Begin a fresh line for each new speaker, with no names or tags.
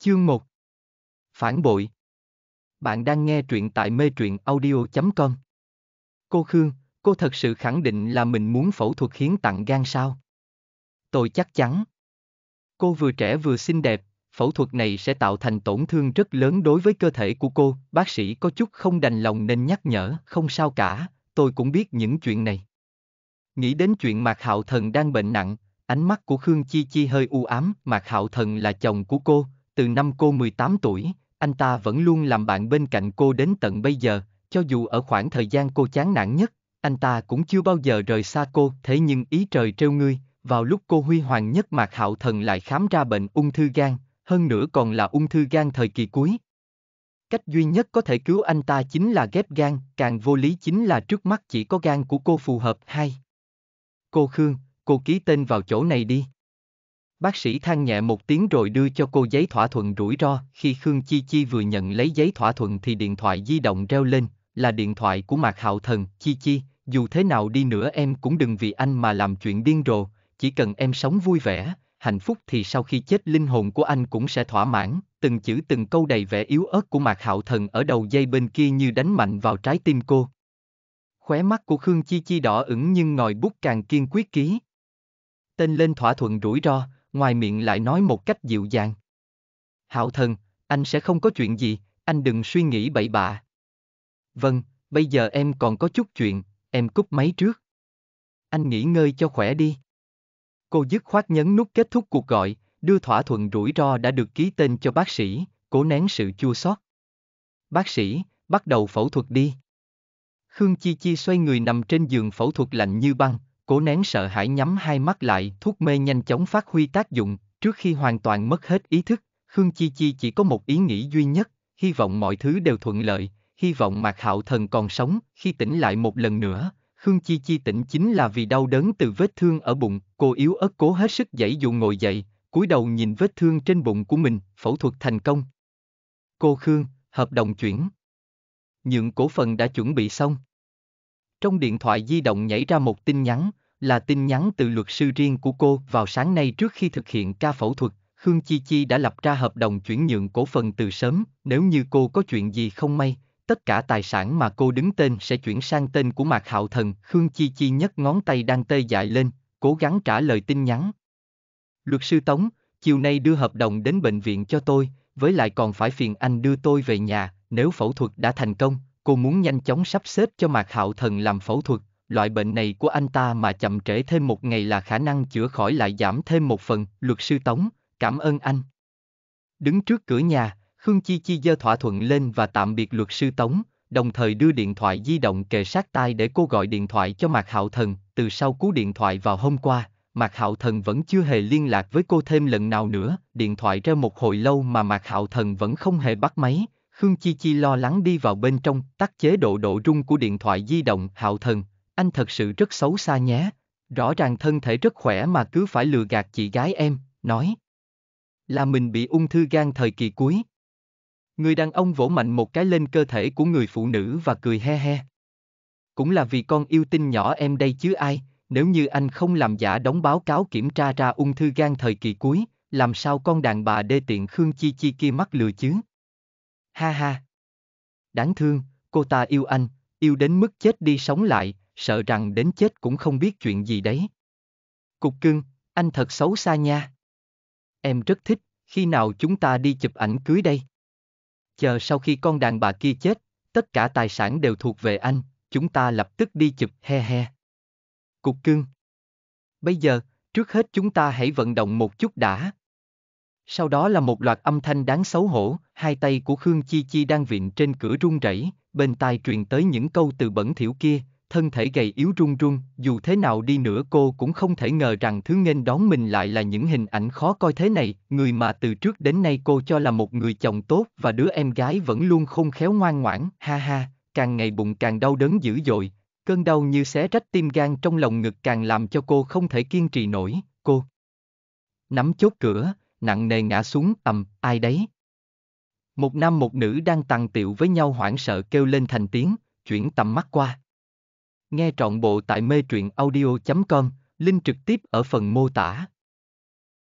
Chương 1 Phản bội Bạn đang nghe truyện tại mê truyện audio.com Cô Khương, cô thật sự khẳng định là mình muốn phẫu thuật hiến tặng gan sao? Tôi chắc chắn. Cô vừa trẻ vừa xinh đẹp, phẫu thuật này sẽ tạo thành tổn thương rất lớn đối với cơ thể của cô. Bác sĩ có chút không đành lòng nên nhắc nhở, không sao cả, tôi cũng biết những chuyện này. Nghĩ đến chuyện Mạc Hạo Thần đang bệnh nặng, ánh mắt của Khương Chi Chi hơi u ám, Mạc Hạo Thần là chồng của cô, từ năm cô 18 tuổi, anh ta vẫn luôn làm bạn bên cạnh cô đến tận bây giờ, cho dù ở khoảng thời gian cô chán nản nhất, anh ta cũng chưa bao giờ rời xa cô, thế nhưng ý trời trêu ngươi, vào lúc cô huy hoàng nhất mạc hạo thần lại khám ra bệnh ung thư gan, hơn nữa còn là ung thư gan thời kỳ cuối. Cách duy nhất có thể cứu anh ta chính là ghép gan, càng vô lý chính là trước mắt chỉ có gan của cô phù hợp Hay Cô Khương, cô ký tên vào chỗ này đi. Bác sĩ than nhẹ một tiếng rồi đưa cho cô giấy thỏa thuận rủi ro. Khi Khương Chi Chi vừa nhận lấy giấy thỏa thuận thì điện thoại di động reo lên, là điện thoại của Mạc Hạo Thần. Chi Chi, dù thế nào đi nữa em cũng đừng vì anh mà làm chuyện điên rồ, chỉ cần em sống vui vẻ, hạnh phúc thì sau khi chết linh hồn của anh cũng sẽ thỏa mãn. Từng chữ từng câu đầy vẻ yếu ớt của Mạc Hạo Thần ở đầu dây bên kia như đánh mạnh vào trái tim cô. Khóe mắt của Khương Chi Chi đỏ ửng nhưng ngòi bút càng kiên quyết ký. Tên lên thỏa thuận rủi ro, ngoài miệng lại nói một cách dịu dàng. Hạo thần, anh sẽ không có chuyện gì, anh đừng suy nghĩ bậy bạ. Vâng, bây giờ em còn có chút chuyện, em cúp máy trước. Anh nghỉ ngơi cho khỏe đi. Cô dứt khoát nhấn nút kết thúc cuộc gọi, đưa thỏa thuận rủi ro đã được ký tên cho bác sĩ, cố nén sự chua xót. Bác sĩ, bắt đầu phẫu thuật đi. Khương Chi Chi xoay người nằm trên giường phẫu thuật lạnh như băng, cố nén sợ hãi nhắm hai mắt lại, thuốc mê nhanh chóng phát huy tác dụng, trước khi hoàn toàn mất hết ý thức, Khương Chi Chi chỉ có một ý nghĩ duy nhất, hy vọng mọi thứ đều thuận lợi, hy vọng Mạc Hạo Thần còn sống, khi tỉnh lại một lần nữa, Khương Chi Chi tỉnh chính là vì đau đớn từ vết thương ở bụng, cô yếu ớt cố hết sức dãy dụ ngồi dậy, cúi đầu nhìn vết thương trên bụng của mình, phẫu thuật thành công. Cô Khương, hợp đồng chuyển. Nhượng cổ phần đã chuẩn bị xong. Trong điện thoại di động nhảy ra một tin nhắn, là tin nhắn từ luật sư riêng của cô. Vào sáng nay trước khi thực hiện ca phẫu thuật, Khương Chi Chi đã lập ra hợp đồng chuyển nhượng cổ phần từ sớm, nếu như cô có chuyện gì không may, tất cả tài sản mà cô đứng tên sẽ chuyển sang tên của Mạc Hạo Thần. Khương Chi Chi nhấc ngón tay đang tê dại lên, cố gắng trả lời tin nhắn. Luật sư Tống, chiều nay đưa hợp đồng đến bệnh viện cho tôi, với lại còn phải phiền anh đưa tôi về nhà, nếu phẫu thuật đã thành công, cô muốn nhanh chóng sắp xếp cho Mạc Hạo Thần làm phẫu thuật, loại bệnh này của anh ta mà chậm trễ thêm một ngày là khả năng chữa khỏi lại giảm thêm một phần, luật sư Tống, cảm ơn anh. Đứng trước cửa nhà, Khương Chi Chi dơ thỏa thuận lên và tạm biệt luật sư Tống, đồng thời đưa điện thoại di động kề sát tai để cô gọi điện thoại cho Mạc Hạo Thần, từ sau cú điện thoại vào hôm qua, Mạc Hạo Thần vẫn chưa hề liên lạc với cô thêm lần nào nữa, điện thoại reo một hồi lâu mà Mạc Hạo Thần vẫn không hề bắt máy, Khương Chi Chi lo lắng đi vào bên trong, tắt chế độ độ rung của điện thoại di động, hạo thần, anh thật sự rất xấu xa nhé, rõ ràng thân thể rất khỏe mà cứ phải lừa gạt chị gái em, nói. Là mình bị ung thư gan thời kỳ cuối. Người đàn ông vỗ mạnh một cái lên cơ thể của người phụ nữ và cười he he. Cũng là vì con yêu tinh nhỏ em đây chứ ai, nếu như anh không làm giả đóng báo cáo kiểm tra ra ung thư gan thời kỳ cuối, làm sao con đàn bà đê tiện Khương Chi Chi kia mắc lừa chứ? ha ha. Đáng thương, cô ta yêu anh, yêu đến mức chết đi sống lại, sợ rằng đến chết cũng không biết chuyện gì đấy. Cục cưng, anh thật xấu xa nha. Em rất thích, khi nào chúng ta đi chụp ảnh cưới đây? Chờ sau khi con đàn bà kia chết, tất cả tài sản đều thuộc về anh, chúng ta lập tức đi chụp he he. Cục cưng. Bây giờ, trước hết chúng ta hãy vận động một chút đã. Sau đó là một loạt âm thanh đáng xấu hổ, hai tay của Khương Chi Chi đang viện trên cửa run rẩy, bên tai truyền tới những câu từ bẩn thỉu kia, thân thể gầy yếu run run, dù thế nào đi nữa cô cũng không thể ngờ rằng thứ nghênh đón mình lại là những hình ảnh khó coi thế này, người mà từ trước đến nay cô cho là một người chồng tốt và đứa em gái vẫn luôn không khéo ngoan ngoãn, ha ha, càng ngày bụng càng đau đớn dữ dội, cơn đau như xé rách tim gan trong lòng ngực càng làm cho cô không thể kiên trì nổi, cô nắm chốt cửa, nặng nề ngã xuống ầm, ai đấy? Một nam một nữ đang tàn tiệu với nhau hoảng sợ kêu lên thành tiếng, chuyển tầm mắt qua. Nghe trọn bộ tại mê truyện audio.com, link trực tiếp ở phần mô tả.